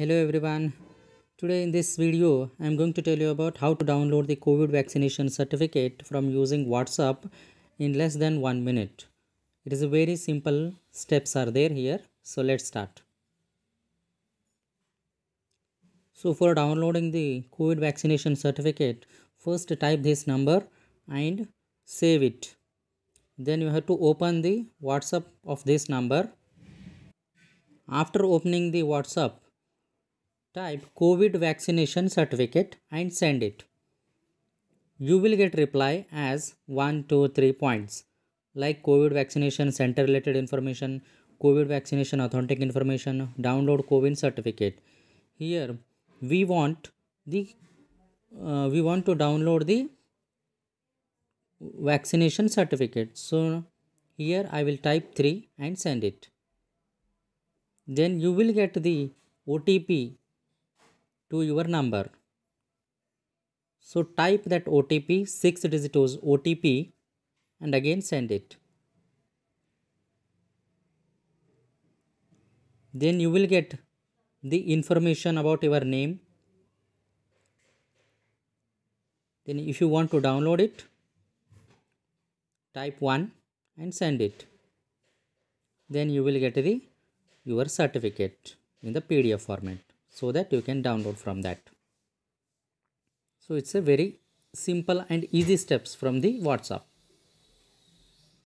hello everyone today in this video i'm going to tell you about how to download the covid vaccination certificate from using whatsapp in less than one minute it is a very simple steps are there here so let's start so for downloading the covid vaccination certificate first type this number and save it then you have to open the whatsapp of this number after opening the whatsapp Type COVID vaccination certificate and send it. You will get reply as 1, 2, 3 points like COVID vaccination center related information, COVID vaccination authentic information, download COVID certificate. Here we want the uh, we want to download the vaccination certificate. So here I will type 3 and send it. Then you will get the OTP to your number. So type that OTP, 6 digits OTP and again send it. Then you will get the information about your name. Then if you want to download it, type 1 and send it. Then you will get the your certificate in the PDF format so that you can download from that so it's a very simple and easy steps from the whatsapp